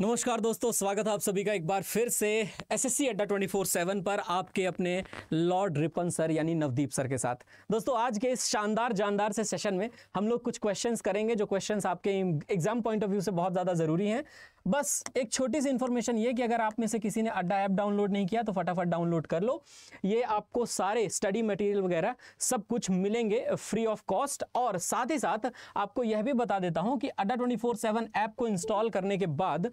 नमस्कार दोस्तों स्वागत है आप सभी का एक बार फिर से एसएससी अड्डा 24/7 पर आपके अपने लॉर्ड रिपन सर यानी नवदीप सर के साथ दोस्तों आज के इस शानदार जानदार से सेशन में हम लोग कुछ क्वेश्चंस करेंगे जो क्वेश्चंस आपके एग्जाम पॉइंट ऑफ व्यू से बहुत ज़्यादा ज़रूरी हैं बस एक छोटी सी इन्फॉर्मेशन ये कि अगर आप में से किसी ने अड्डा ऐप डाउनलोड नहीं किया तो फटाफट डाउनलोड कर लो ये आपको सारे स्टडी मटेरियल वगैरह सब कुछ मिलेंगे फ्री ऑफ कॉस्ट और साथ ही साथ आपको यह भी बता देता हूँ कि अड्डा ट्वेंटी ऐप को इंस्टॉल करने के बाद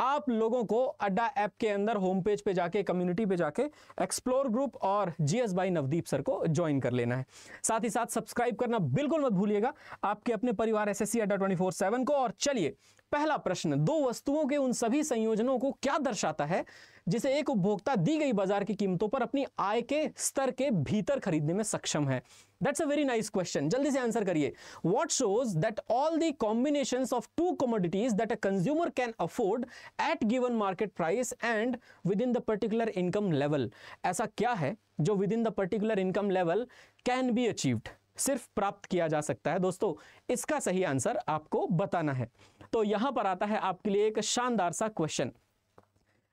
आप लोगों को अड्डा ऐप के अंदर होम पेज पे जाके कम्युनिटी पे जाके एक्सप्लोर ग्रुप और जीएस भाई नवदीप सर को ज्वाइन कर लेना है साथ ही साथ सब्सक्राइब करना बिल्कुल मत भूलिएगा आपके अपने परिवार S S Adda twenty four seven को और चलिए पहला प्रश्न दो वस्तुओं के उन सभी संयोजनों को क्या दर्शाता है जिसे एक उपभोक्ता दी गई बाजार की कीमतों पर अपनी आय के स्तर के भीतर खरीदने में सक्षम है that's a very nice question जल्दी से आंसर करिए what shows that all the combination of two commodities that a consumer can afford at given market price and within the particular income level ऐसा क्या है जो within the particular income level can be achieved सिर्फ प्राप्त किया जा सकता है दोस्तों इसका सही आंसर आपको बताना है तो यहां पर आता है आपके लिए एक शानदार सा क्वेश्चन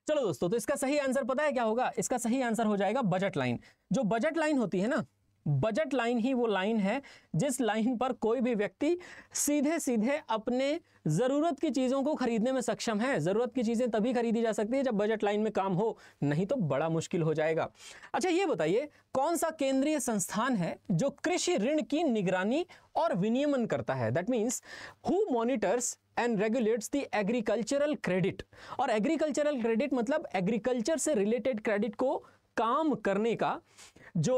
चलो दोस्तों तो इसका सही आंसर पता है क्या होगा इसका सही आंसर हो जाएगा बजट लाइन जो बजट लाइन होती है ना बजट लाइन ही वो लाइन है जिस लाइन पर कोई भी व्यक्ति सीधे सीधे अपने ज़रूरत की चीज़ों को खरीदने में सक्षम है ज़रूरत की चीज़ें तभी खरीदी जा सकती है जब बजट लाइन में काम हो नहीं तो बड़ा मुश्किल हो जाएगा अच्छा ये बताइए कौन सा केंद्रीय संस्थान है जो कृषि ऋण की निगरानी और विनियमन करता है that means who monitors and regulates the agricultural credit और एग्रीकल्चरल क्रेडिट मतलब एग्रीकल्चर से रिलेटेड क्रेडिट को काम करने का जो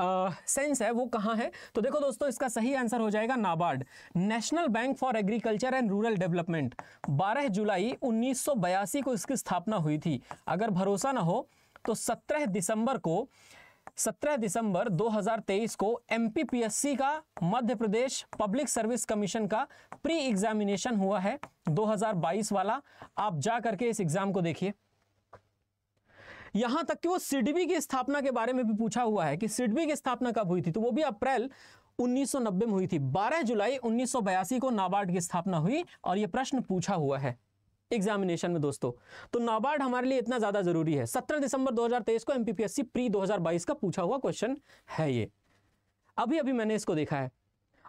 सेंस है वो कहाँ है तो देखो दोस्तों इसका सही आंसर हो जाएगा NABARD national bank for agriculture and rural development 12 जुलाई 1982 को इसकी स्थापना हुई थी अगर भरोसा ना हो तो 17 दिसंबर को 17 दिसंबर 2023 को एम का Madhya Pradesh public service commission का प्री एग्जामिनेशन हुआ है 2022 वाला आप जा करके इस एग्जाम को देखिए यहां तक कि वो सिडबी की स्थापना के बारे में भी पूछा हुआ है कि सिडबी की स्थापना कब हुई थी तो वो भी अप्रैल 1990 में हुई थी 12 जुलाई 1982 को नाबार्ड की स्थापना हुई और ये प्रश्न पूछा हुआ है एग्जामिनेशन में दोस्तों तो नाबार्ड हमारे लिए इतना ज्यादा जरूरी है 17 दिसंबर 2023 को एमपीपीएससी प्री 2022 का पूछा हुआ क्वेश्चन है ये अभी अभी मैंने इसको देखा है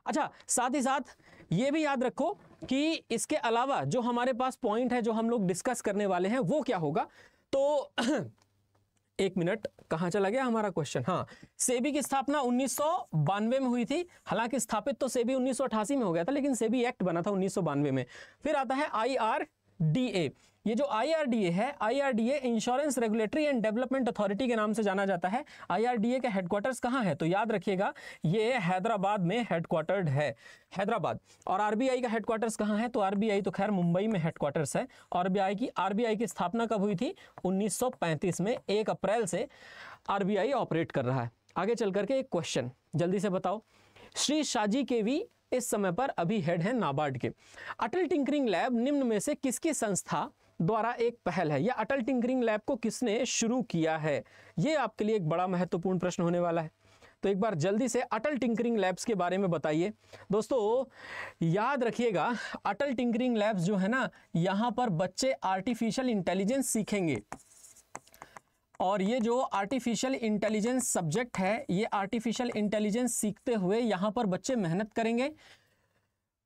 अच्छा साथ ही साथ ये भी याद रखो कि इसके अलावा जो हमारे पास पॉइंट है जो हम लोग डिस्कस करने वाले हैं वो क्या होगा तो एक मिनट कहाँ चला गया हमारा क्वेश्चन हाँ सेबी की स्थापना उन्नीस में हुई थी हालांकि स्थापित तो सेबी उन्नीस में हो गया था लेकिन सेबी एक्ट बना था उन्नीस में फिर आता है आई आर डी ए ये जो आई है आई insurance regulatory and development authority के नाम से जाना जाता है ए का हेडक्वार्टर्स कहाँ है तो याद रखिएगा ये हैदराबाद में हेडक्वार्टर्ड है हैदराबाद और आई का हेडक्वार्टर्स कहाँ है तो आई तो खैर मुंबई में हेडक्वार्टर्स है आई की आई की स्थापना कब हुई थी पैंतीस में एक अप्रैल से आई ऑपरेट कर रहा है आगे चल करके एक क्वेश्चन जल्दी से बताओ श्री शाजी के वी इस समय पर अभी हेड है नाबार्ड के अटल टिंकरिंग लैब निम्न में से किसकी संस्था द्वारा एक पहल है या अटल टिंकरिंग लैब को किसने शुरू किया है ये आपके लिए एक बड़ा महत्वपूर्ण प्रश्न होने वाला है तो एक बार जल्दी से अटल टिंकरिंग लैब्स के बारे में बताइए दोस्तों याद रखिएगा अटल टिंकरिंग लैब्स जो है ना यहाँ पर बच्चे आर्टिफिशियल इंटेलिजेंस सीखेंगे और ये जो आर्टिफिशियल इंटेलिजेंस सब्जेक्ट है ये आर्टिफिशियल इंटेलिजेंस सीखते हुए यहाँ पर बच्चे मेहनत करेंगे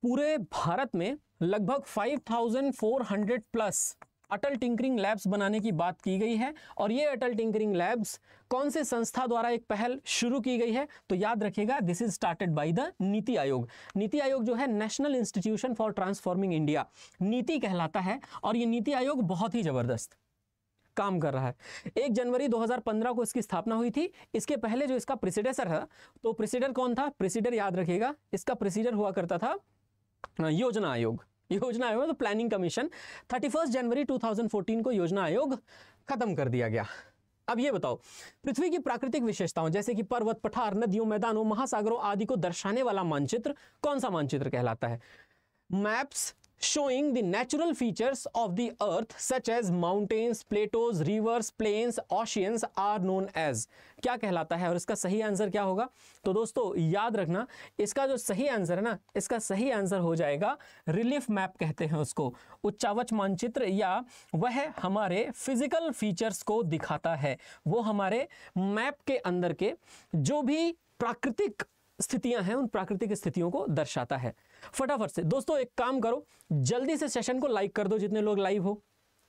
पूरे भारत में लगभग 5,400 प्लस अटल टिंकरिंग लैब्स बनाने की बात की गई है और ये अटल टिंकरिंग लैब्स कौन से संस्था द्वारा एक पहल शुरू की गई है तो याद रखिएगा this is started by the Niti Aayog Niti Aayog जो है national institution for transforming India Niti कहलाता है और ये नीति आयोग बहुत ही जबरदस्त काम कर रहा है एक जनवरी 2015 को इसकी स्थापना हुई थी इसके पहले जो इसका प्रेसिडेंसर है तो प्रिसीडर कौन था प्रिसीडर याद रखिएगा इसका प्रिसीडर हुआ करता था योजना आयोग योजना आयोग तो प्लानिंग कमीशन 31 जनवरी 2014 को योजना आयोग खत्म कर दिया गया अब ये बताओ पृथ्वी की प्राकृतिक विशेषताओं जैसे कि पर्वत पठार नदियों मैदानों महासागरों आदि को दर्शाने वाला मानचित्र कौन सा मानचित्र कहलाता है maps showing the natural features of the earth such as mountains, plateaus, rivers, plains, oceans are known as क्या कहलाता है और इसका सही आंसर क्या होगा तो दोस्तों याद रखना इसका जो सही आंसर है ना इसका सही आंसर हो जाएगा रिलीफ मैप कहते हैं उसको उच्चावच मानचित्र या वह हमारे फिजिकल फीचर्स को दिखाता है वो हमारे मैप के अंदर के जो भी प्राकृतिक स्थितियां हैं उन प्राकृतिक स्थितियों को दर्शाता है फटाफट से दोस्तों एक काम करो जल्दी से सेशन को लाइक कर दो जितने लोग लाइव हो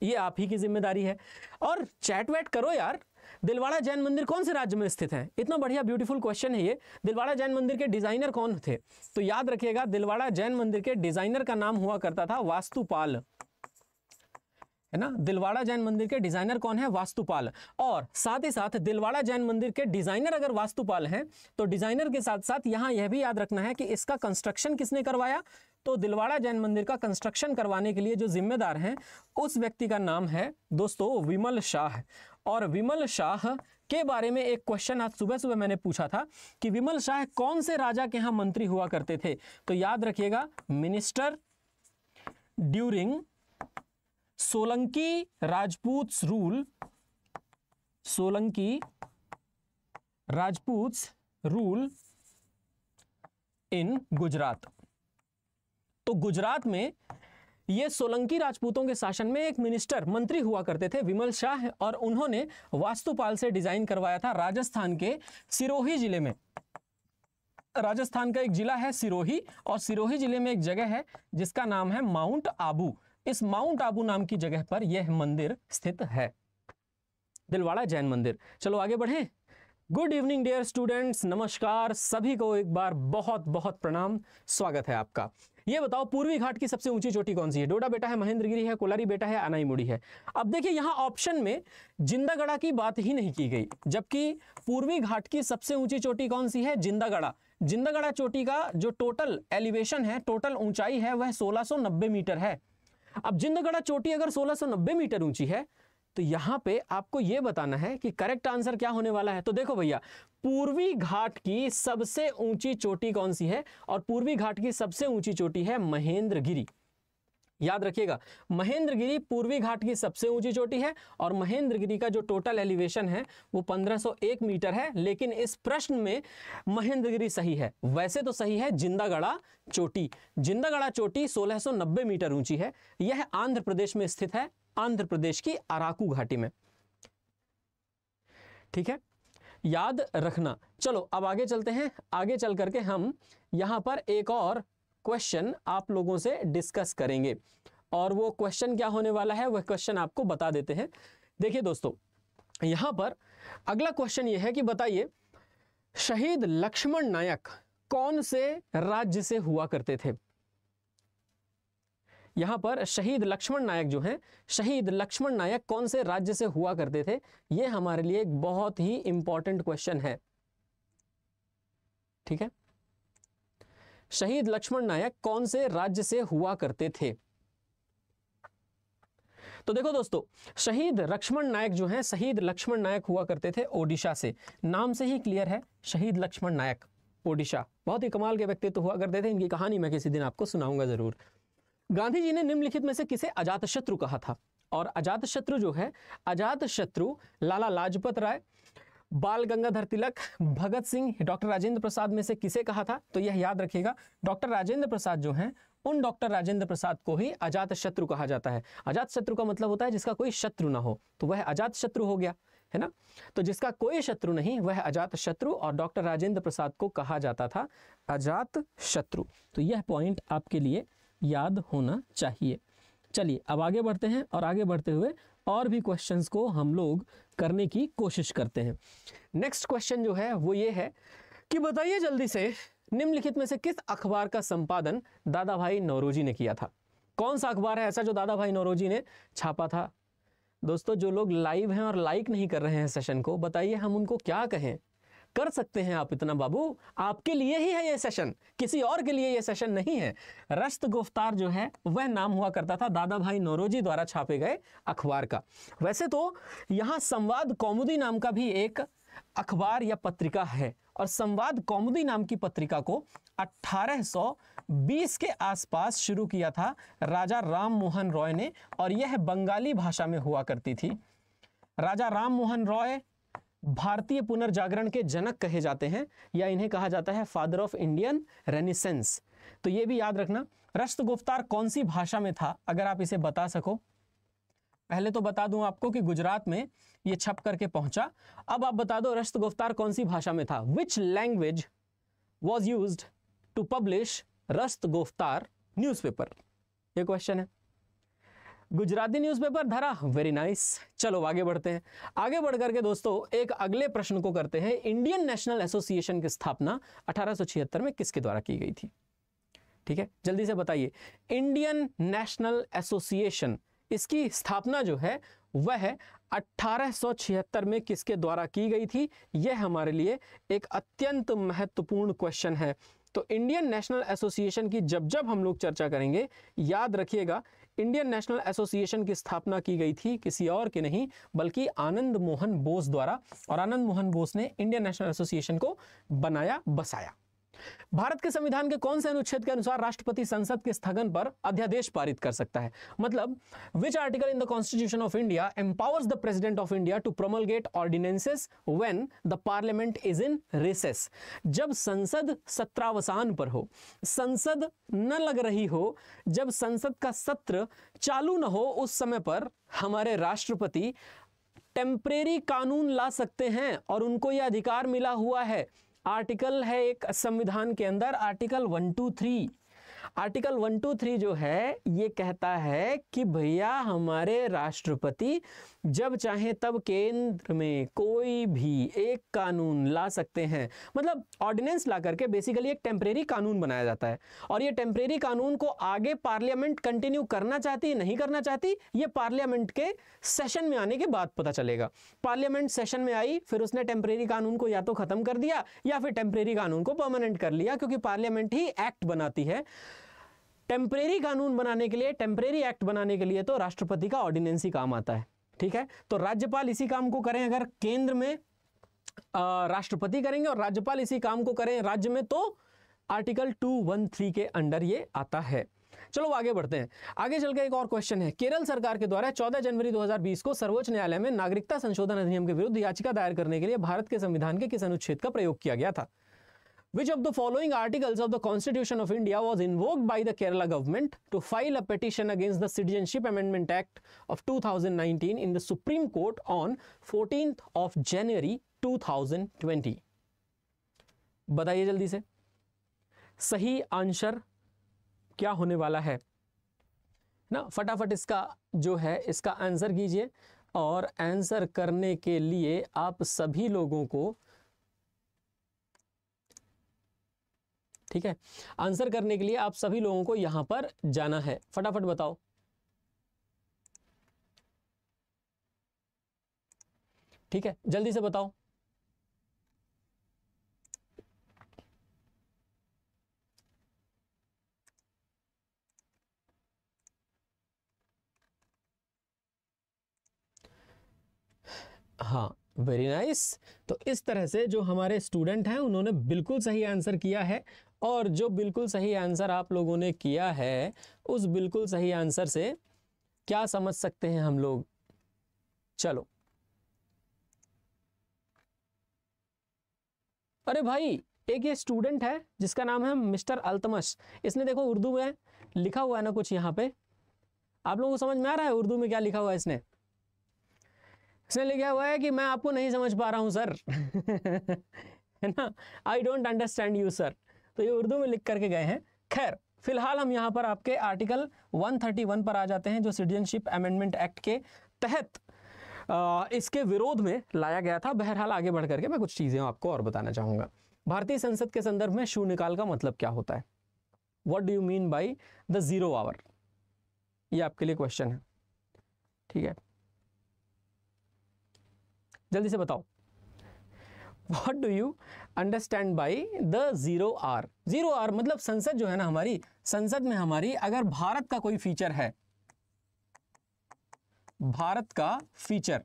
ये आप ही की जिम्मेदारी है और चैट वैट करो यार दिलवाड़ा जैन मंदिर कौन से राज्य में स्थित है इतना बढ़िया ब्यूटीफुल क्वेश्चन है ये दिलवाड़ा जैन मंदिर के डिजाइनर कौन थे तो याद रखिएगा दिलवाड़ा जैन मंदिर के डिजाइनर का नाम हुआ करता था वास्तुपाल है ना दिलवाड़ा जैन मंदिर के डिजाइनर कौन है वास्तुपाल और साथ ही साथ दिलवाड़ा जैन मंदिर के डिजाइनर अगर वास्तुपाल हैं तो डिजाइनर के साथ साथ यहाँ यह भी याद रखना है कि इसका कंस्ट्रक्शन किसने करवाया तो दिलवाड़ा जैन मंदिर का कंस्ट्रक्शन करवाने के लिए जो जिम्मेदार हैं उस व्यक्ति का नाम है दोस्तों विमल शाह और विमल शाह के बारे में एक क्वेश्चन आज सुबह सुबह मैंने पूछा था कि विमल शाह कौन से राजा के यहाँ मंत्री हुआ करते थे तो याद रखिएगा minister during Solanki Rajput rule Solanki Rajput rule in Gujarat तो गुजरात में ये सोलंकी राजपूतों के शासन में एक मिनिस्टर मंत्री हुआ करते थे विमल शाह और उन्होंने वास्तुपाल से डिजाइन करवाया था राजस्थान के सिरोही जिले में राजस्थान का एक जिला है सिरोही और सिरोही जिले में एक जगह है जिसका नाम है माउंट आबू इस माउंट आबू नाम की जगह पर यह मंदिर स्थित है दिलवाड़ा जैन मंदिर चलो आगे बढ़े गुड इवनिंग डियर स्टूडेंट्स नमस्कार सभी को एक बार बहुत बहुत प्रणाम स्वागत है आपका ये बताओ पूर्वी घाट की सबसे ऊंची चोटी कौन सी है डोडा बेटा है महेंद्रगिरी है कोलारी बेटा है अनाईमुड़ी है अब देखिए यहाँ ऑप्शन में जिंदागढ़ा की बात ही नहीं की गई जबकि पूर्वी घाट की सबसे ऊंची चोटी कौन सी है जिंदागढ़ा जिंदागढ़ा चोटी का जो टोटल एलिवेशन है टोटल ऊंचाई है वह सोलह मीटर है अब जिंदगढ़ा चोटी अगर 1690 मीटर ऊंची है तो यहां पे आपको यह बताना है कि करेक्ट आंसर क्या होने वाला है तो देखो भैया पूर्वी घाट की सबसे ऊंची चोटी कौन सी है और पूर्वी घाट की सबसे ऊंची चोटी है महेंद्र गिरी याद रखिएगा महेंद्रगिरी पूर्वी घाट की सबसे ऊंची चोटी है और महेंद्रगिरी का जो टोटल एलिवेशन है वो 1501 मीटर है लेकिन इस प्रश्न में महेंद्रगिरी सही है वैसे तो सही है जिंदागढ़ा चोटी जिंदागढ़ा चोटी 1690 मीटर ऊंची है यह आंध्र प्रदेश में स्थित है आंध्र प्रदेश की अराकू घाटी में ठीक है याद रखना चलो अब आगे चलते हैं आगे चल करके हम यहां पर एक और क्वेश्चन आप लोगों से डिस्कस करेंगे और वो क्वेश्चन क्या होने वाला है वह क्वेश्चन आपको बता देते हैं देखिए दोस्तों यहां पर अगला क्वेश्चन ये है कि बताइए शहीद लक्ष्मण नायक कौन से राज्य से हुआ करते थे यहां पर शहीद लक्ष्मण नायक जो हैं शहीद लक्ष्मण नायक कौन से राज्य से हुआ करते थे यह हमारे लिए एक बहुत ही इंपॉर्टेंट क्वेश्चन है ठीक है शहीद लक्ष्मण नायक कौन से राज्य से हुआ करते थे तो देखो दोस्तों शहीद लक्ष्मण नायक जो है शहीद लक्ष्मण नायक हुआ करते थे ओडिशा से नाम से ही क्लियर है शहीद लक्ष्मण नायक ओडिशा बहुत ही कमाल के व्यक्तित्व हुआ करते थे इनकी कहानी मैं किसी दिन आपको सुनाऊंगा जरूर गांधी जी ने निम्नलिखित में से किसे अजात शत्रु कहा था और अजातशत्रु जो है अजात शत्रु लाला लाजपत राय बाल गंगाधर तिलक भगत सिंह डॉक्टर राजेंद्र प्रसाद में से किसे कहा था तो यह याद रखिएगा डॉक्टर राजेंद्र प्रसाद जो हैं उन डॉक्टर राजेंद्र प्रसाद को ही अजात शत्रु कहा जाता है अजात शत्रु का मतलब होता है जिसका कोई शत्रु ना हो तो वह अजात शत्रु हो गया है ना तो जिसका कोई शत्रु नहीं वह अजात शत्रु और डॉक्टर राजेंद्र प्रसाद को कहा जाता था अजात शत्रु तो यह पॉइंट आपके लिए याद होना चाहिए चलिए अब आगे बढ़ते हैं और आगे बढ़ते हुए और भी क्वेश्चंस को हम लोग करने की कोशिश करते हैं नेक्स्ट क्वेश्चन जो है वो ये है कि बताइए जल्दी से निम्नलिखित में से किस अखबार का संपादन दादा भाई नौरोजी ने किया था कौन सा अखबार है ऐसा जो दादा भाई नौरोजी ने छापा था दोस्तों जो लोग लाइव हैं और लाइक नहीं कर रहे हैं सेशन को बताइए हम उनको क्या कहें कर सकते हैं आप इतना बाबू आपके लिए ही है ये सेशन किसी और के लिए ये सेशन नहीं है रस्त गुफ्तार जो है वह नाम हुआ करता था दादा भाई नोरोजी द्वारा छापे गए अखबार का वैसे तो यहाँ संवाद कौमुदी नाम का भी एक अखबार या पत्रिका है और संवाद कौमुदी नाम की पत्रिका को 1820 के आसपास शुरू किया था राजा राम मोहन रॉय ने और यह बंगाली भाषा में हुआ करती थी राजा राम मोहन रॉय भारतीय पुनर्जागरण के जनक कहे जाते हैं या इन्हें कहा जाता है फादर ऑफ इंडियन रेनिसेंस तो ये भी याद रखना रश्त गुफ्तार कौन सी भाषा में था अगर आप इसे बता सको पहले तो बता दूं आपको कि गुजरात में ये छप करके पहुंचा अब आप बता दो रश्त गुफ्तार कौन सी भाषा में था which language was use to publish Rast Goftar news ये क्वेश्चन है गुजराती न्यूज़पेपर धरा वेरी नाइस चलो आगे बढ़ते हैं आगे बढ़ करके दोस्तों एक अगले प्रश्न को करते हैं इंडियन नेशनल एसोसिएशन की स्थापना अठारह में किसके द्वारा की गई थी ठीक है जल्दी से बताइए इंडियन नेशनल एसोसिएशन इसकी स्थापना जो है वह अठारह में किसके द्वारा की गई थी यह हमारे लिए एक अत्यंत महत्वपूर्ण क्वेश्चन है तो इंडियन नेशनल एसोसिएशन की जब जब हम लोग चर्चा करेंगे याद रखिएगा इंडियन नेशनल एसोसिएशन की स्थापना की गई थी किसी और की नहीं बल्कि आनंद मोहन बोस द्वारा और आनंद मोहन बोस ने इंडियन नेशनल एसोसिएशन को बनाया बसाया भारत के संविधान के कौन से अनुच्छेद के अनुसार राष्ट्रपति संसद के स्थगन पर अध्यादेश पारित कर सकता है मतलब which article in the constitution of India empowers the president of India to promulgate ordinances when the parliament is in recess जब संसद सत्रावसान पर हो संसद न लग रही हो जब संसद का सत्र चालू न हो उस समय पर हमारे राष्ट्रपति टेम्परेरी कानून ला सकते हैं और उनको यह अधिकार मिला हुआ है आर्टिकल है एक संविधान के अंदर article one two three article one two three जो है ये कहता है कि भैया हमारे राष्ट्रपति जब चाहें तब केंद्र में कोई भी एक कानून ला सकते हैं मतलब ऑर्डिनेंस ला करके बेसिकली एक टेम्परेरी कानून बनाया जाता है और ये टेम्परेरी कानून को आगे पार्लियामेंट कंटिन्यू करना चाहती नहीं करना चाहती ये पार्लियामेंट के सेशन में आने के बाद पता चलेगा पार्लियामेंट सेशन में आई फिर उसने टेम्परेरी कानून को या तो ख़त्म कर दिया या फिर टेम्परेरी कानून को परमानेंट कर लिया क्योंकि पार्लियामेंट ही एक्ट बनाती है टेम्परेरी कानून बनाने के लिए टेम्परेरी एक्ट बनाने के लिए तो राष्ट्रपति का ऑर्डिनेंस ही काम आता है ठीक है तो राज्यपाल इसी काम को करें अगर केंद्र में राष्ट्रपति करेंगे और राज्यपाल इसी काम को करें राज्य में तो आर्टिकल 213 के अंडर ये आता है चलो आगे बढ़ते हैं आगे चलकर एक और क्वेश्चन है केरल सरकार के द्वारा 14 जनवरी 2020 को सर्वोच्च न्यायालय में नागरिकता संशोधन अधिनियम के विरुद्ध याचिका दायर करने के लिए भारत के संविधान के किस अनुच्छेद का प्रयोग किया गया था Which of the following articles of the Constitution of India was invoked by the Kerala government to file a petition against the Citizenship Amendment Act of 2019 in the Supreme Court on 14th of January 2020? bataiye jaldi se sahi answer kya hone wala hai na fatafat iska jo hai iska answer kijiye और answer करने के लिए आप सभी लोगों को ठीक है आंसर करने के लिए आप सभी लोगों को यहां पर जाना है फटाफट बताओ ठीक है जल्दी से बताओ हाँ वेरी नाइस तो इस तरह से जो हमारे स्टूडेंट हैं उन्होंने बिल्कुल सही आंसर किया है और जो बिल्कुल सही आंसर आप लोगों ने किया है उस बिल्कुल सही आंसर से क्या समझ सकते हैं हम लोग चलो अरे भाई एक ये स्टूडेंट है जिसका नाम है मिस्टर अल्तमश इसने देखो उर्दू में लिखा हुआ है ना कुछ यहाँ पे आप लोगों को समझ में आ रहा है उर्दू में क्या लिखा हुआ है इसने इसमें लिखा हुआ है कि मैं आपको नहीं समझ पा रहा हूँ सर है ना I don't understand you sir तो ये उर्दू में लिख करके गए हैं खैर फिलहाल हम यहाँ पर आपके आर्टिकल 131 पर आ जाते हैं जो सिटीजनशिप अमेंडमेंट एक्ट के तहत आ, इसके विरोध में लाया गया था बहरहाल आगे बढ़ करके मैं कुछ चीज़ें आपको और बताना चाहूँगा भारतीय संसद के संदर्भ में शून्यकाल का मतलब क्या होता है what do you mean by the zero hour ये आपके लिए क्वेश्चन है ठीक है जल्दी से बताओ what do you understand by the zero hour zero hour मतलब संसद जो है ना हमारी संसद में हमारी अगर भारत का कोई फीचर है भारत का फीचर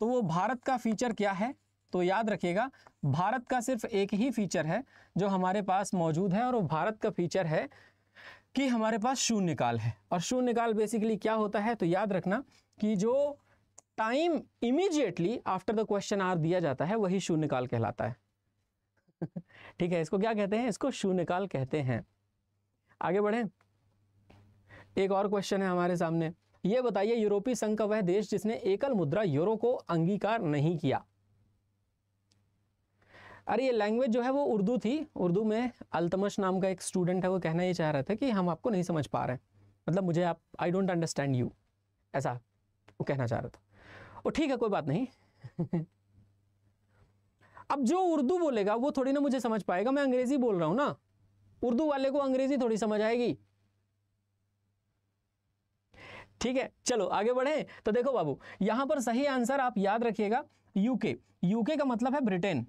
तो वो भारत का फीचर क्या है तो याद रखिएगा भारत का सिर्फ एक ही फीचर है जो हमारे पास मौजूद है और वो भारत का फीचर है कि हमारे पास शून्यकाल है और शून्यकाल बेसिकली क्या होता है तो याद रखना कि जो time immediately after the question hour दिया जाता है वही शून्यकाल कहलाता है ठीक है इसको क्या कहते हैं इसको शून्यकाल कहते हैं आगे बढ़े एक और क्वेश्चन है हमारे सामने ये बताइए यूरोपीय संघ का वह देश जिसने एकल मुद्रा यूरो को अंगीकार नहीं किया अरे ये लैंग्वेज जो है वो उर्दू थी उर्दू में अल्तमश नाम का एक स्टूडेंट है वो कहना ये चाह रहा था कि हम आपको नहीं समझ पा रहे मतलब मुझे आप आई डोंट अंडरस्टैंड यू ऐसा वो कहना चाह रहा था वो ठीक है कोई बात नहीं अब जो उर्दू बोलेगा वो थोड़ी ना मुझे समझ पाएगा मैं अंग्रेजी बोल रहा हूं ना उर्दू वाले को अंग्रेजी थोड़ी समझ आएगी ठीक है चलो आगे बढ़े तो देखो बाबू यहां पर सही आंसर आप याद रखिएगा यूके यूके का मतलब है ब्रिटेन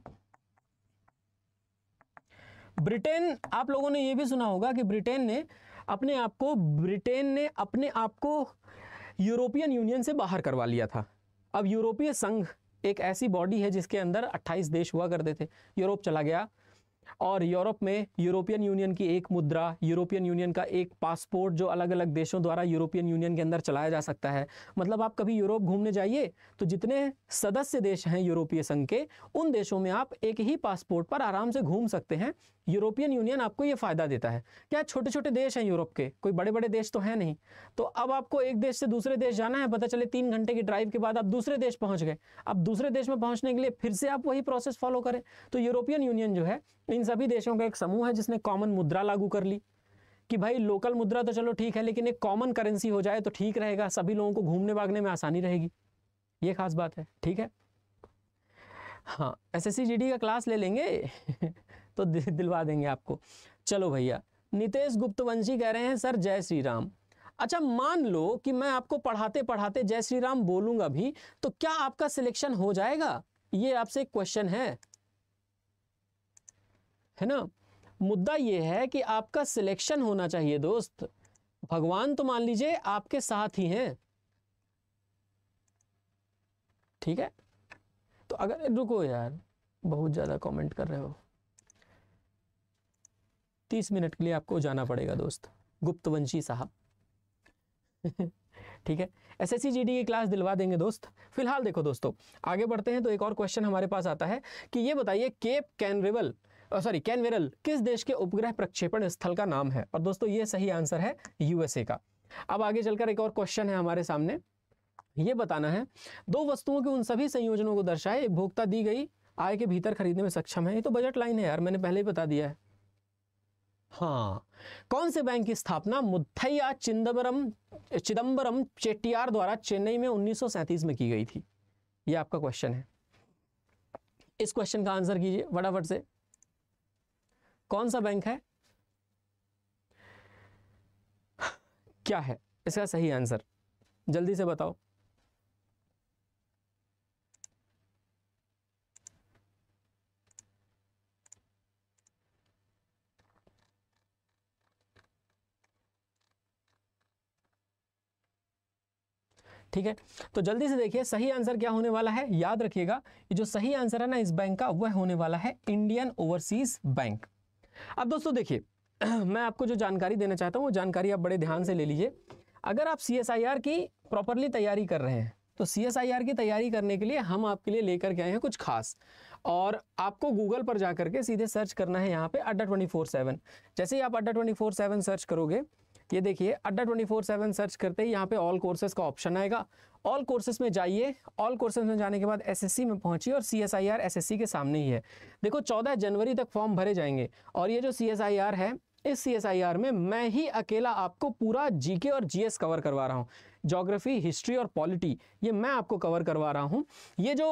ब्रिटेन आप लोगों ने यह भी सुना होगा कि ब्रिटेन ने अपने आप को ब्रिटेन ने अपने आप को यूरोपियन यूनियन से बाहर करवा लिया था अब यूरोपीय संघ एक ऐसी बॉडी है जिसके अंदर 28 देश हुआ करते थे यूरोप चला गया और यूरोप में यूरोपियन यूनियन की एक मुद्रा यूरोपियन यूनियन का एक पासपोर्ट जो अलग अलग देशों द्वारा यूरोपियन यूनियन के अंदर चलाया जा सकता है मतलब आप कभी यूरोप घूमने जाइए तो जितने सदस्य देश हैं यूरोपीय संघ के उन देशों में आप एक ही पासपोर्ट पर आराम से घूम सकते हैं यूरोपियन यूनियन आपको ये फ़ायदा देता है क्या छोटे छोटे देश हैं यूरोप के कोई बड़े बड़े देश तो हैं नहीं तो अब आपको एक देश से दूसरे देश जाना है पता चले तीन घंटे की ड्राइव के बाद आप दूसरे देश पहुंच गए अब दूसरे देश में पहुंचने के लिए फिर से आप वही प्रोसेस फॉलो करें तो यूरोपियन यूनियन जो है इन सभी देशों का एक समूह है जिसने कॉमन मुद्रा लागू कर ली कि भाई लोकल मुद्रा तो चलो ठीक है लेकिन एक कॉमन करेंसी हो जाए तो ठीक रहेगा सभी लोगों को घूमने भागने में आसानी रहेगी ये खास बात है ठीक है हाँ एस एस का क्लास ले लेंगे तो दिलवा देंगे आपको चलो भैया नितेश गुप्तवंशी कह रहे हैं सर जय श्री राम अच्छा मान लो कि मैं आपको पढ़ाते पढ़ाते जय श्री राम बोलूंगा भी तो क्या आपका सिलेक्शन हो जाएगा ये आपसे एक क्वेश्चन है है ना मुद्दा ये है कि आपका सिलेक्शन होना चाहिए दोस्त भगवान तो मान लीजिए आपके साथ ही हैं ठीक है तो अगर रुको यार बहुत ज़्यादा कमेंट कर रहे हो तीस मिनट के लिए आपको जाना पड़ेगा दोस्त गुप्तवंशी साहब ठीक है एस एस की क्लास दिलवा देंगे दोस्त फिलहाल देखो दोस्तों आगे बढ़ते हैं तो एक और क्वेश्चन हमारे पास आता है कि ये बताइए केप कैनरेवल सॉरी कैनवेरल किस देश के उपग्रह प्रक्षेपण स्थल का नाम है और दोस्तों ये सही आंसर है यूएसए का अब आगे चलकर एक और क्वेश्चन है हमारे सामने ये बताना है दो वस्तुओं के उन सभी संयोजनों को दर्शाए उपभोक्ता दी गई आय के भीतर खरीदने में सक्षम है ये तो बजट लाइन है यार मैंने पहले ही बता दिया है हाँ कौन से बैंक की स्थापना मुथैया चिदम्बरम चिदम्बरम चेटियार द्वारा चेन्नई में उन्नीस में की गई थी ये आपका क्वेश्चन है इस क्वेश्चन का आंसर कीजिए फटाफट से कौन सा बैंक है क्या है इसका सही आंसर जल्दी से बताओ ठीक है तो जल्दी से देखिए सही आंसर क्या होने वाला है याद रखिएगा जो सही आंसर है ना इस बैंक का वह होने वाला है इंडियन ओवरसीज बैंक अब दोस्तों देखिए मैं आपको जो जानकारी देना चाहता हूँ वो जानकारी आप बड़े ध्यान से ले लीजिए अगर आप सी की प्रॉपरली तैयारी कर रहे हैं तो सी की तैयारी करने के लिए हम आपके लिए लेकर के आए हैं कुछ खास और आपको गूगल पर जा करके सीधे सर्च करना है यहाँ पे अड्डा ट्वेंटी फोर सेवन जैसे ही आप अड्डा ट्वेंटी फोर सेवन सर्च करोगे ये देखिए अड्डा ट्वेंटी फोर सेवन सर्च करते ही यहाँ पे ऑल कोर्सेज का ऑप्शन आएगा ऑल कोर्सेज में जाइए ऑल कोर्सेज में जाने के बाद एसएससी में पहुंचिए और सीएसआईआर एसएससी के सामने ही है देखो 14 जनवरी तक फॉर्म भरे जाएंगे और ये जो सीएसआईआर है इस सीएसआईआर में मैं ही अकेला आपको पूरा जीके और जीएस कवर करवा रहा हूँ जोग्राफी हिस्ट्री और पॉलिटी ये मैं आपको कवर करवा रहा हूँ ये जो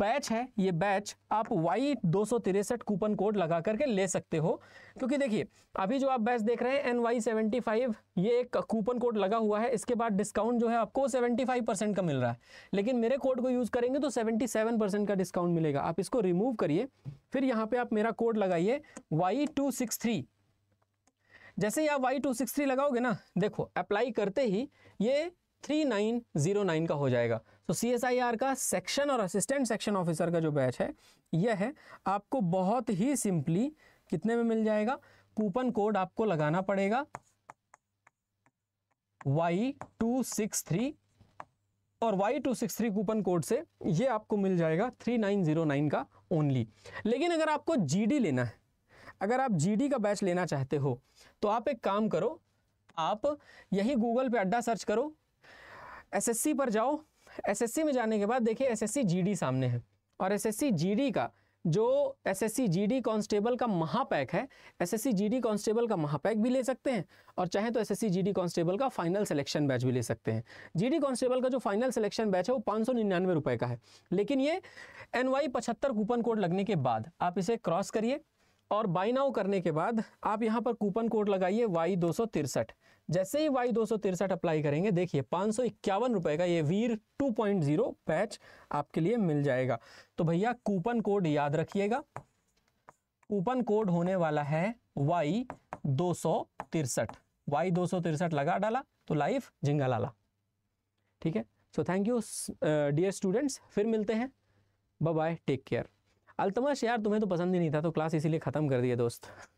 बैच है ये बैच आप वाई दो कूपन कोड लगा करके ले सकते हो क्योंकि देखिए अभी जो आप बैच देख रहे हैं एन वाई सेवेंटी फाइव ये एक कूपन कोड लगा हुआ है इसके बाद डिस्काउंट जो है आपको सेवेंटी फाइव परसेंट का मिल रहा है लेकिन मेरे कोड को यूज़ करेंगे तो सेवेंटी सेवन परसेंट का डिस्काउंट मिलेगा आप इसको रिमूव करिए फिर यहाँ पर आप मेरा कोड लगाइए वाई टू सिक्स थ्री जैसे ही आप वाई टू सिक्स थ्री लगाओगे ना देखो अप्लाई करते ही ये 3909 का हो जाएगा तो सी एस आई आर का सेक्शन और असिस्टेंट सेक्शन ऑफिसर का जो बैच है यह है आपको बहुत ही सिंपली कितने में मिल जाएगा कूपन कोड आपको लगाना पड़ेगा वाई टू सिक्स थ्री और Y two six three coupon code से ये आपको मिल जाएगा थ्री नाइन जीरो नाइन का ओनली लेकिन अगर आपको जीडी लेना है अगर आप जीडी का बैच लेना चाहते हो तो आप एक काम करो आप यही गूगल पे अड्डा सर्च करो एसएससी पर जाओ एसएससी में जाने के बाद देखिए एसएससी जीडी सामने है और एसएससी जीडी का जो एसएससी जीडी कांस्टेबल का महापैक है एसएससी जीडी कांस्टेबल का महापैक भी ले सकते हैं और चाहे तो एसएससी जीडी कांस्टेबल का फाइनल सिलेक्शन बैच भी ले सकते हैं जीडी कांस्टेबल का जो फाइनल सिलेक्शन बैच है वो पाँच सौ का है लेकिन ये एन वाई कूपन कोड लगने के बाद आप इसे क्रॉस करिए और बाई नाउ करने के बाद आप यहाँ पर कूपन कोड लगाइए वाई दो जैसे ही वाई दो अप्लाई करेंगे देखिए पाँच सौ का ये वीर 2.0 पैच आपके लिए मिल जाएगा तो भैया कूपन कोड याद रखिएगा कूपन कोड होने वाला है वाई दो वाई दो लगा डाला तो लाइफ झिंगा लाला ठीक है so thank you dear students फिर मिलते हैं bye bye take care Altamash यार तुम्हें तो पसंद ही नहीं था तो क्लास इसीलिए ख़त्म कर दिए दोस्त